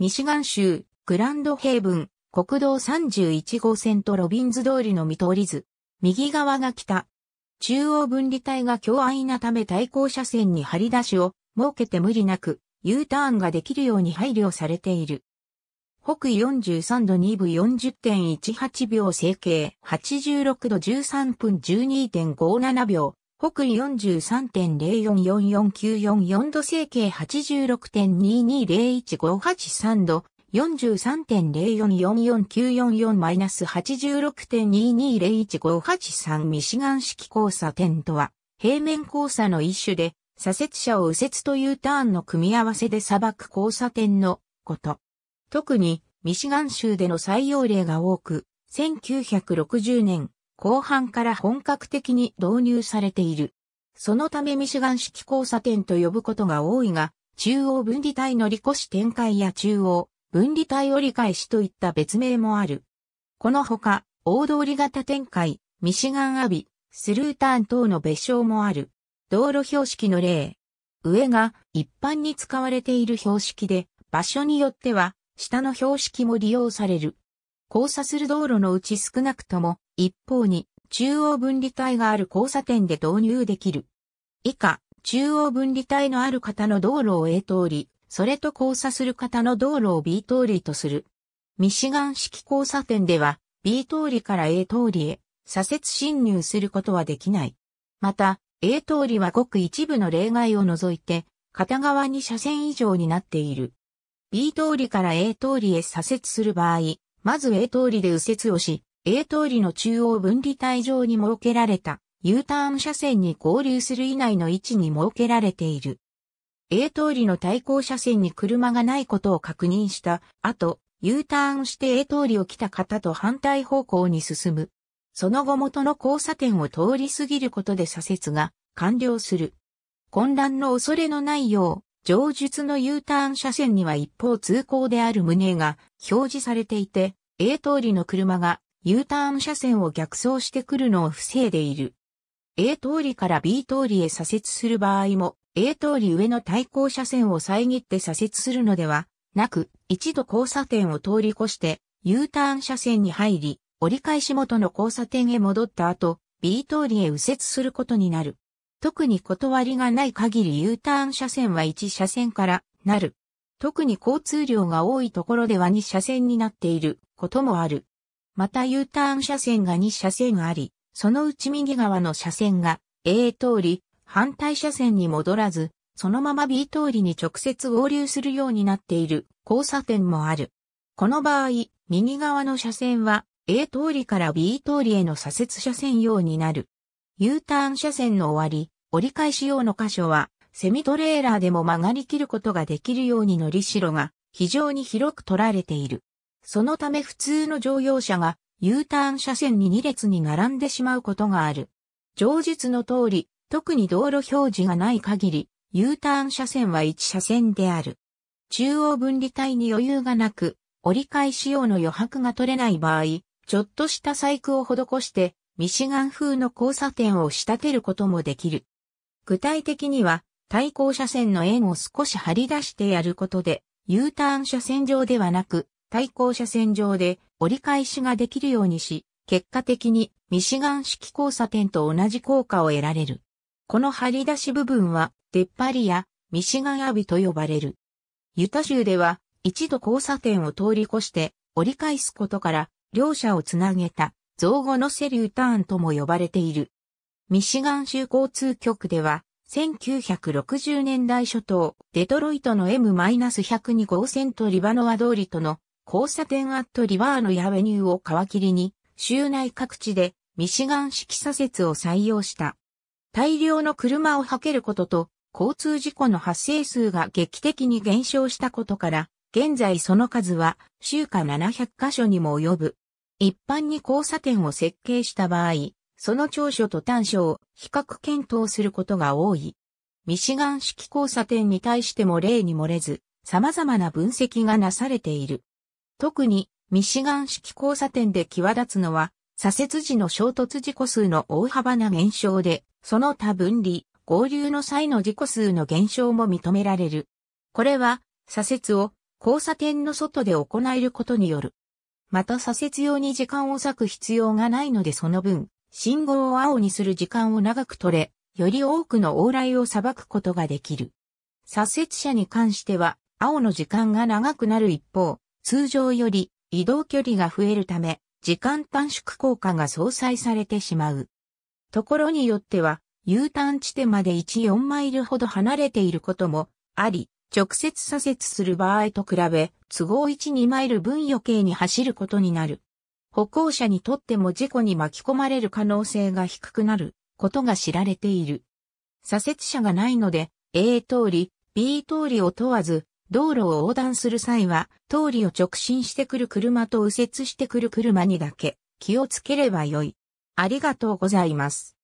ミシガン州、グランドヘイブン、国道31号線とロビンズ通りの見通り図。右側が北。中央分離帯が強安なため対向車線に張り出しを設けて無理なく U ターンができるように配慮されている。北緯43度2分40.18秒整形86度13分12.57秒北緯43.044494度整形86.220158度4 3 0 4 4 4 9 4 4 8 6 2 2 0 1 5 8 3ミシガン式交差点とは、平面交差の一種で、左折車を右折というターンの組み合わせで砂漠交差点のこと。特に、ミシガン州での採用例が多く、1960年、後半から本格的に導入されている。そのためミシガン式交差点と呼ぶことが多いが、中央分離帯乗り越し展開や中央分離帯折り返しといった別名もある。このほか、大通り型展開、ミシガンアビ、スルーターン等の別称もある。道路標識の例。上が一般に使われている標識で、場所によっては下の標識も利用される。交差する道路のうち少なくとも一方に中央分離帯がある交差点で導入できる。以下、中央分離帯のある方の道路を A 通り、それと交差する方の道路を B 通りとする。ミシガン式交差点では B 通りから A 通りへ左折進入することはできない。また、A 通りはごく一部の例外を除いて、片側に車線以上になっている。B 通りから A 通りへ左折する場合、まず A 通りで右折をし、A 通りの中央分離帯上に設けられた U ターン車線に合流する以内の位置に設けられている。A 通りの対向車線に車がないことを確認した後、U ターンして A 通りを来た方と反対方向に進む。その後元の交差点を通り過ぎることで左折が完了する。混乱の恐れのないよう、上述の U ターン車線には一方通行である旨が表示されていて、A 通りの車が U ターン車線を逆走してくるのを防いでいる。A 通りから B 通りへ左折する場合も、A 通り上の対向車線を遮って左折するのではなく、一度交差点を通り越して U ターン車線に入り、折り返し元の交差点へ戻った後、B 通りへ右折することになる。特に断りがない限り U ターン車線は1車線からなる。特に交通量が多いところでは2車線になっていることもある。また U ターン車線が2車線あり、そのうち右側の車線が A 通り、反対車線に戻らず、そのまま B 通りに直接合流するようになっている交差点もある。この場合、右側の車線は A 通りから B 通りへの左折車線用になる。U ターン車線の終わり、折り返し用の箇所は、セミトレーラーでも曲がり切ることができるようにのりしろが非常に広く取られている。そのため普通の乗用車が U ターン車線に2列に並んでしまうことがある。上述の通り、特に道路表示がない限り、U ターン車線は1車線である。中央分離帯に余裕がなく、折り返し用の余白が取れない場合、ちょっとした細工を施して、ミシガン風の交差点を仕立てることもできる。具体的には、対向車線の円を少し張り出してやることで、U ターン車線上ではなく、対向車線上で折り返しができるようにし、結果的にミシガン式交差点と同じ効果を得られる。この張り出し部分は出っ張りやミシガンアビと呼ばれる。ユタ州では一度交差点を通り越して折り返すことから両者をつなげた造語のセリューターンとも呼ばれている。ミシガン州交通局では1960年代初頭、デトロイトの M-102 号線とリバノア通りとの交差点アットリバーのヤベニューを皮切りに、州内各地でミシガン式左折を採用した。大量の車をはけることと、交通事故の発生数が劇的に減少したことから、現在その数は週下700カ所にも及ぶ。一般に交差点を設計した場合、その長所と短所を比較検討することが多い。ミシガン式交差点に対しても例に漏れず、様々な分析がなされている。特にミシガン式交差点で際立つのは、左折時の衝突事故数の大幅な減少で、その他分離、合流の際の事故数の減少も認められる。これは、左折を交差点の外で行えることによる。また左折用に時間を割く必要がないのでその分、信号を青にする時間を長く取れ、より多くの往来を裁くことができる。左折車に関しては、青の時間が長くなる一方、通常より移動距離が増えるため、時間短縮効果が相殺されてしまう。ところによっては、U ターン地点まで1、4マイルほど離れていることもあり、直接左折する場合と比べ、都合1、2マイル分余計に走ることになる。歩行者にとっても事故に巻き込まれる可能性が低くなることが知られている。左折車がないので、A 通り、B 通りを問わず、道路を横断する際は、通りを直進してくる車と右折してくる車にだけ気をつければよい。ありがとうございます。